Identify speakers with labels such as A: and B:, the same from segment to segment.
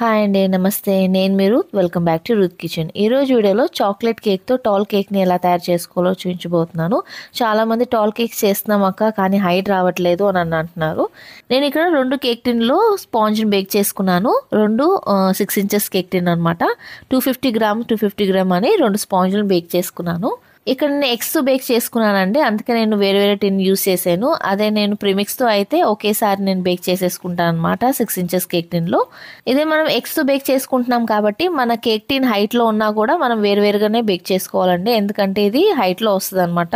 A: hi అండి నమస్తే నేను మీరు welcome back to Ruth kitchen ఈరోజు వీడియోలో చాక్లెట్ కేక్తో టాల్ కేక్ని ఎలా తయారు చేసుకోవాలో చూపించబోతున్నాను చాలామంది టాల్ కేక్స్ చేస్తున్నాం అక్క కానీ హైట్ రావట్లేదు అని అని అంటున్నారు నేను ఇక్కడ రెండు కేక్ టిన్లో స్పాంజ్ని బేక్ చేసుకున్నాను రెండు సిక్స్ ఇంచెస్ కేక్ టిన్ అనమాట two fifty gram two fifty gram అని రెండు స్పాంజ్ని బేక్ చేసుకున్నాను ఇక్కడ నేను ఎగ్స్ బేక్ చేసుకున్నానండి అందుకే నేను వేరే వేరే టిన్ యూస్ చేశాను అదే నేను ప్రిమిక్స్తో అయితే ఒకేసారి నేను బేక్ చేసేసుకుంటాను అనమాట సిక్స్ ఇంచెస్ కేక్ టిన్లో ఇదే మనం ఎగ్స్ బేక్ చేసుకుంటున్నాం కాబట్టి మన కేక్ టిన్ హైట్లో ఉన్నా కూడా మనం వేరువేరుగానే బేక్ చేసుకోవాలండి ఎందుకంటే ఇది హైట్లో వస్తుంది అనమాట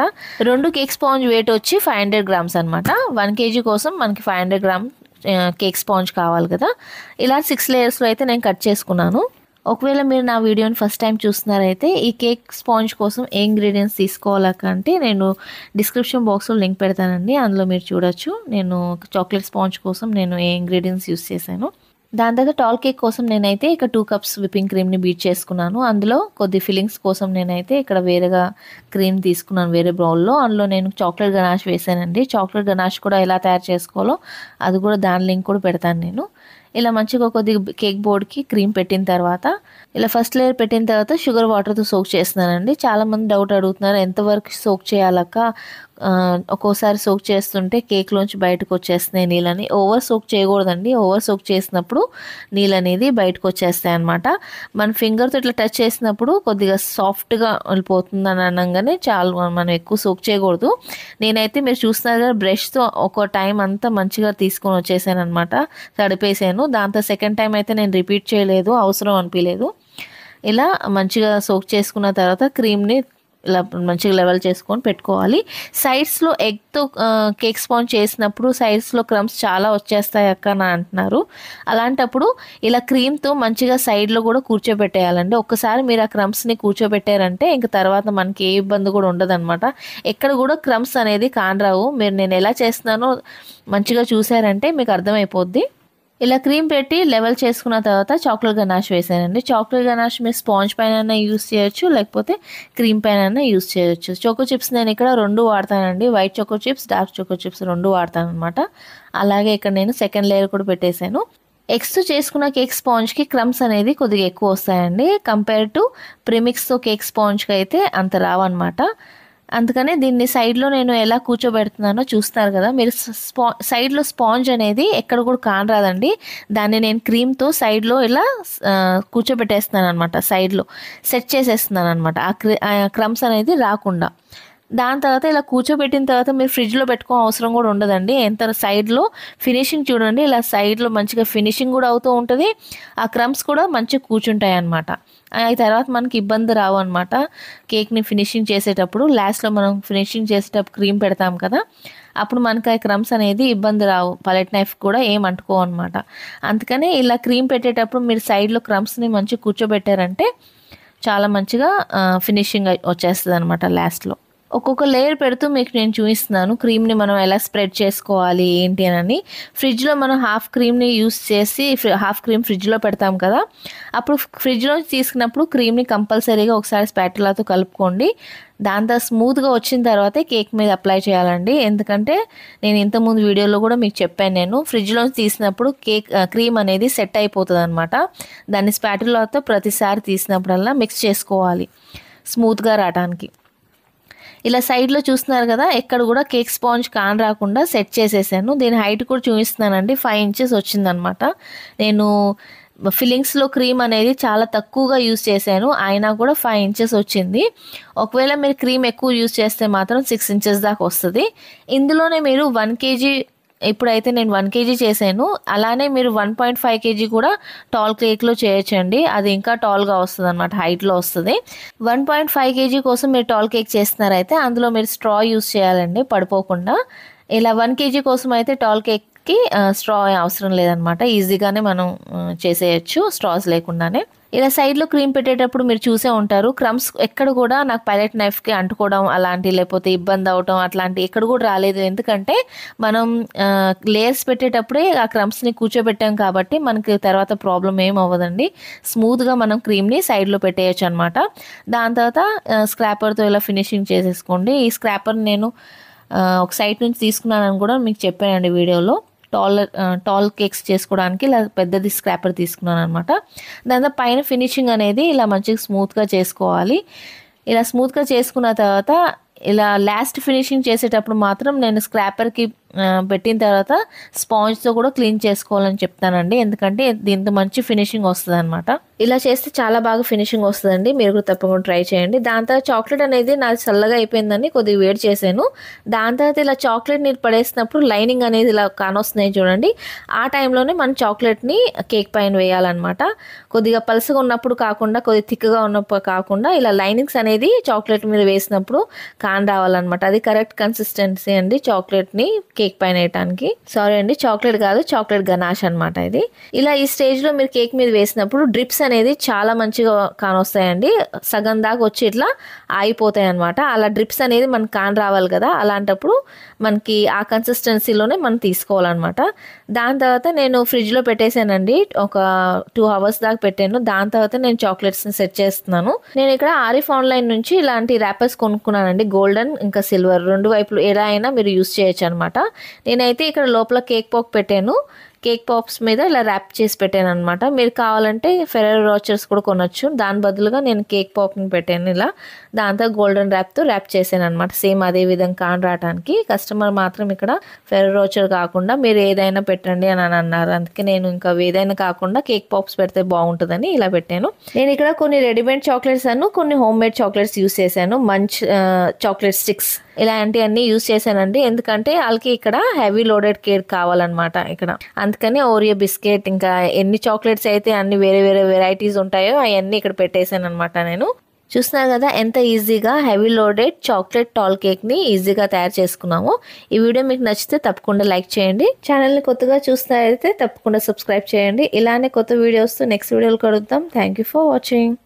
A: రెండు కేక్ స్పాంజ్ వెయిట్ వచ్చి ఫైవ్ హండ్రెడ్ గ్రామ్స్ అనమాట వన్ కేజీ కోసం మనకి five hundred gram cake sponge కావాలి కదా ఇలా సిక్స్ లేయర్స్లో అయితే నేను కట్ చేసుకున్నాను ఒకవేళ మీరు నా వీడియోని ఫస్ట్ టైం చూస్తున్నారైతే ఈ కేక్ స్పాంజ్ కోసం ఏ ఇంగ్రీడియంట్స్ తీసుకోవాలంటే నేను డిస్క్రిప్షన్ బాక్స్లో లింక్ పెడతానండి అందులో మీరు చూడొచ్చు నేను చాక్లెట్ స్పాంజ్ కోసం నేను ఏ ఇంగ్రీడియంట్స్ యూస్ చేశాను దాని తర్వాత టాల్ కేక్ కోసం నేనైతే ఇక్కడ టూ కప్స్ విప్పింగ్ క్రీమ్ని బీట్ చేసుకున్నాను అందులో కొద్ది ఫిల్లింగ్స్ కోసం నేనైతే ఇక్కడ వేరేగా క్రీమ్ తీసుకున్నాను వేరే బౌల్లో అందులో నేను చాక్లెట్ గనాష్ వేసానండి చాక్లెట్ గనాష్ కూడా ఎలా తయారు చేసుకోవాలో అది కూడా దాని లింక్ కూడా పెడతాను నేను ఇలా మంచిగా కొద్దిగా కేక్ బోర్డ్కి క్రీమ్ పెట్టిన తర్వాత ఇలా ఫస్ట్ లేయర్ పెట్టిన తర్వాత షుగర్ వాటర్తో సోక్ చేస్తున్నానండి చాలామంది డౌట్ అడుగుతున్నారు ఎంతవరకు సోక్ చేయాలక్క ఒక్కోసారి సోక్ చేస్తుంటే కేక్లోంచి బయటకు వచ్చేస్తున్నాయి నీళ్ళని ఓవర్ సోక్ చేయకూడదండి ఓవర్ సోక్ చేసినప్పుడు నీళ్ళు అనేది బయటకు వచ్చేస్తాయి అనమాట మన ఫింగర్తో ఇట్లా టచ్ చేసినప్పుడు కొద్దిగా సాఫ్ట్గా వెళ్ళిపోతుంది అని అనగానే చాలు మనం ఎక్కువ సోక్ చేయకూడదు నేనైతే మీరు చూస్తున్నారు కదా బ్రష్తో ఒక టైం అంతా మంచిగా తీసుకొని వచ్చేసాను అనమాట తడిపేసాను చేశాను దాంతో సెకండ్ టైం అయితే నేను రిపీట్ చేయలేదు అవసరం అనిపించలేదు ఇలా మంచిగా సోక్ చేసుకున్న తర్వాత క్రీమ్ని ఇలా మంచిగా లెవెల్ చేసుకొని పెట్టుకోవాలి సైడ్స్లో ఎగ్తో కేక్ స్పాన్ చేసినప్పుడు సైడ్స్లో క్రమ్స్ చాలా వచ్చేస్తాయి అక్క నా అంటున్నారు అలాంటప్పుడు ఇలా క్రీమ్తో మంచిగా సైడ్లో కూడా కూర్చోబెట్టేయాలండి ఒక్కసారి మీరు ఆ క్రమ్స్ని కూర్చోబెట్టారంటే ఇంక తర్వాత మనకి ఏ ఇబ్బంది కూడా ఉండదనమాట ఎక్కడ కూడా క్రమ్స్ అనేది కానరావు మీరు నేను ఎలా చేస్తున్నానో మంచిగా చూసారంటే మీకు అర్థమైపోద్ది ఇలా క్రీమ్ పెట్టి లెవెల్ చేసుకున్న తర్వాత చాక్లెట్ గనాష్ వేసానండి చాక్లెట్ గనాష్ మీరు స్పాంజ్ పైన యూస్ చేయొచ్చు లేకపోతే క్రీమ్ పైన యూస్ చేయొచ్చు చోకో చిప్స్ నేను ఇక్కడ రెండు వాడతానండి white choco chips dark choco chips రెండు వాడతాను అనమాట అలాగే ఇక్కడ నేను సెకండ్ లేయర్ కూడా పెట్టేశాను ఎగ్స్ చేసుకున్న కేక్ స్పాంజ్కి క్రమ్స్ అనేది కొద్దిగా ఎక్కువ వస్తాయండి కంపేర్ టు ప్రిమిక్స్తో కేక్ స్పాంజ్కి అయితే అంత రావన్నమాట అందుకనే దీన్ని సైడ్లో నేను ఎలా కూర్చోబెడుతున్నానో చూస్తారు కదా మీరు స్పా సైడ్లో స్పాంజ్ అనేది ఎక్కడ కూడా కానరాదండి దాన్ని నేను క్రీమ్తో సైడ్లో ఇలా కూర్చోబెట్టేస్తున్నాను అనమాట సైడ్లో సెట్ చేసేస్తున్నాను అనమాట ఆ క్రమ్స్ అనేది రాకుండా దాని తర్వాత ఇలా కూర్చోబెట్టిన తర్వాత మీరు ఫ్రిడ్జ్లో పెట్టుకో అవసరం కూడా ఉండదండి ఎంత సైడ్లో ఫినిషింగ్ చూడండి ఇలా సైడ్లో మంచిగా ఫినిషింగ్ కూడా అవుతూ ఉంటుంది ఆ క్రమ్స్ కూడా మంచిగా కూర్చుంటాయి అనమాట ఆ తర్వాత మనకి ఇబ్బంది రావు అనమాట కేక్ని ఫినిషింగ్ చేసేటప్పుడు లాస్ట్లో మనం ఫినిషింగ్ చేసేటప్పుడు క్రీమ్ పెడతాం కదా అప్పుడు మనకి ఆ క్రమ్స్ అనేది ఇబ్బంది రావు పలెట్ నైఫ్ కూడా ఏం అంటుకో అనమాట అందుకనే ఇలా క్రీమ్ పెట్టేటప్పుడు మీరు సైడ్లో క్రమ్స్ని మంచిగా కూర్చోబెట్టారంటే చాలా మంచిగా ఫినిషింగ్ వచ్చేస్తుంది అనమాట లాస్ట్లో ఒక్కొక్క లేయర్ పెడుతూ మీకు నేను చూపిస్తున్నాను క్రీమ్ని మనం ఎలా స్ప్రెడ్ చేసుకోవాలి ఏంటి అని ఫ్రిడ్జ్లో మనం హాఫ్ క్రీమ్ని యూస్ చేసి హాఫ్ క్రీమ్ ఫ్రిడ్జ్లో పెడతాం కదా అప్పుడు ఫ్రిడ్జ్లో తీసుకున్నప్పుడు క్రీమ్ని కంపల్సరీగా ఒకసారి స్పాటిలాతో కలుపుకోండి దాంతో స్మూత్గా వచ్చిన తర్వాతే కేక్ మీద అప్లై చేయాలండి ఎందుకంటే నేను ఇంతకుముందు వీడియోలో కూడా మీకు చెప్పాను నేను ఫ్రిడ్జ్లో తీసినప్పుడు కేక్ క్రీమ్ అనేది సెట్ అయిపోతుంది అనమాట దాన్ని స్పాటిలాతో ప్రతిసారి తీసినప్పుడల్లా మిక్స్ చేసుకోవాలి స్మూత్గా రావడానికి ఇలా సైడ్లో చూస్తున్నారు కదా ఎక్కడ కూడా కేక్ స్పాంజ్ కాన్ రాకుండా సెట్ చేసేసాను దీని హైట్ కూడా చూపిస్తున్నానండి ఫైవ్ ఇంచెస్ వచ్చిందనమాట నేను ఫిల్లింగ్స్లో క్రీమ్ అనేది చాలా తక్కువగా యూస్ చేశాను అయినా కూడా ఫైవ్ ఇంచెస్ వచ్చింది ఒకవేళ మీరు క్రీమ్ ఎక్కువ యూస్ చేస్తే మాత్రం సిక్స్ ఇంచెస్ దాకా వస్తుంది ఇందులోనే మీరు వన్ కేజీ ఇప్పుడైతే నేను వన్ కేజీ చేశాను అలానే మీరు వన్ పాయింట్ ఫైవ్ కేజీ కూడా టాల్ కేక్లో చేయొచ్చండి అది ఇంకా టాల్గా వస్తుంది అనమాట హైట్లో వస్తుంది వన్ పాయింట్ ఫైవ్ కేజీ కోసం మీరు టాల్ కేక్ చేస్తున్నారైతే అందులో మీరు స్ట్రా యూస్ చేయాలండి పడిపోకుండా ఇలా వన్ కేజీ కోసం అయితే టాల్ కేక్ కి స్ట్రా అవసరం లేదనమాట ఈజీగానే మనం చేసేయచ్చు స్ట్రాస్ లేకుండానే ఇలా సైడ్లో క్రీమ్ పెట్టేటప్పుడు మీరు చూసే ఉంటారు క్రమ్స్ ఎక్కడ కూడా నాకు పైలట్ నైఫ్కి అంటుకోవడం అలాంటి లేకపోతే ఇబ్బంది అవడం అట్లాంటి ఎక్కడ కూడా రాలేదు ఎందుకంటే మనం లేయర్స్ పెట్టేటప్పుడే ఆ క్రమ్స్ని కూర్చోబెట్టాం కాబట్టి మనకి తర్వాత ప్రాబ్లం ఏం అవ్వదండి స్మూత్గా మనం క్రీమ్ని సైడ్లో పెట్టేయచ్చు అనమాట దాని తర్వాత స్క్రాపర్తో ఇలా ఫినిషింగ్ చేసేసుకోండి ఈ స్క్రాపర్ నేను ఒక సైట్ నుంచి తీసుకున్నానని కూడా మీకు చెప్పానండి వీడియోలో టాల్ టాల్ కేక్స్ చేసుకోవడానికి ఇలా పెద్దది స్క్రాపర్ తీసుకున్నాను అనమాట దాంతో పైన ఫినిషింగ్ అనేది ఇలా మంచిగా స్మూత్గా చేసుకోవాలి ఇలా స్మూత్గా చేసుకున్న తర్వాత ఇలా లాస్ట్ ఫినిషింగ్ చేసేటప్పుడు మాత్రం నేను స్క్రాపర్కి పెట్టిన తర్వాత స్పాంజ్తో కూడా క్లీన్ చేసుకోవాలని చెప్తానండి ఎందుకంటే దీంతో మంచి ఫినిషింగ్ వస్తుంది అనమాట ఇలా చేస్తే చాలా బాగా ఫినిషింగ్ వస్తుందండి మీరు కూడా తప్పకుండా ట్రై చేయండి దాని తర్వాత చాక్లెట్ అనేది నాది చల్లగా అయిపోయిందని కొద్దిగా వేడి చేశాను దాని తర్వాత ఇలా చాక్లెట్ నీరు పడేసినప్పుడు లైనింగ్ అనేది ఇలా కానొస్తున్నాయి చూడండి ఆ టైంలోనే మనం చాక్లెట్ని కేక్ పైన వేయాలన్నమాట కొద్దిగా పలుసగా ఉన్నప్పుడు కాకుండా కొద్దిగా థిక్గా ఉన్నప్పుడు కాకుండా ఇలా లైనింగ్స్ అనేది చాక్లెట్ మీద వేసినప్పుడు కాన్ రావాలన్నమాట అది కరెక్ట్ కన్సిస్టెన్సీ అండి చాక్లెట్ని కేక్ పైన వేయటానికి సారీ అండి చాక్లెట్ కాదు చాక్లెట్ గనాష్ అనమాట ఇది ఇలా ఈ స్టేజ్లో మీరు కేక్ మీద వేసినప్పుడు డ్రిప్స్ అనేది చాలా మంచిగా కానొస్తాయండి సగం దాకా వచ్చి ఇట్లా ఆగిపోతాయి అనమాట అలా డ్రిప్స్ అనేది మనకు కాని రావాలి కదా అలాంటప్పుడు మనకి ఆ కన్సిస్టెన్సీలోనే మనం తీసుకోవాలన్నమాట దాని తర్వాత నేను ఫ్రిడ్జ్లో పెట్టేశానండి ఒక టూ అవర్స్ దాకా పెట్టాను దాని తర్వాత నేను చాక్లెట్స్ని సెట్ చేస్తున్నాను నేను ఇక్కడ ఆరిఫ్ ఆన్లైన్ నుంచి ఇలాంటి ర్యాపర్స్ కొనుక్కున్నానండి గోల్డెన్ ఇంకా సిల్వర్ రెండు వైపులు ఎలా అయినా మీరు యూస్ చేయొచ్చు అనమాట నేనైతే ఇక్కడ లోపల కేక్ పోక్ పెట్టాను కేక్ పాప్స్ మీద ఇలా ర్యాప్ చేసి పెట్టాను అనమాట మీరు కావాలంటే ఫెరర్ రోచర్స్ కూడా కొనొచ్చు దాని బదులుగా నేను కేక్ పాప్ని పెట్టాను ఇలా దాంతో గోల్డెన్ ర్యాప్తో ర్యాప్ చేశాను అనమాట సేమ్ అదే విధంగా కాన్ రావడానికి కస్టమర్ మాత్రం ఇక్కడ ఫెరర్ రోచర్ కాకుండా మీరు ఏదైనా పెట్టండి అని అని అన్నారు అందుకే నేను ఇంకా ఏదైనా కాకుండా కేక్ పాప్స్ పెడితే బాగుంటుందని ఇలా పెట్టాను నేను ఇక్కడ కొన్ని రెడీమేడ్ చాక్లెట్స్ అను కొన్ని హోమ్ మేడ్ చాక్లెట్స్ యూస్ చేశాను మంచి చాక్లెట్ స్టిక్స్ ఇలాంటివన్నీ యూస్ చేశానండి ఎందుకంటే వాళ్ళకి ఇక్కడ హెవీ లోడెడ్ కేక్ కావాలన్నమాట ఇక్కడ అందుకని ఓరియో బిస్కెట్ ఇంకా ఎన్ని చాక్లెట్స్ అయితే అన్ని వేరే వేరే వెరైటీస్ ఉంటాయో అవన్నీ ఇక్కడ పెట్టేశాను అనమాట నేను చూసినా కదా ఎంత ఈజీగా హెవీ లోడెడ్ చాక్లెట్ టాల్ కేక్ని ఈజీగా తయారు చేసుకున్నాము ఈ వీడియో మీకు నచ్చితే తప్పకుండా లైక్ చేయండి ఛానల్ని కొత్తగా అయితే తప్పకుండా సబ్స్క్రైబ్ చేయండి ఇలానే కొత్త వీడియోస్ నెక్స్ట్ వీడియోలు కడుగుతాం థ్యాంక్ ఫర్ వాచింగ్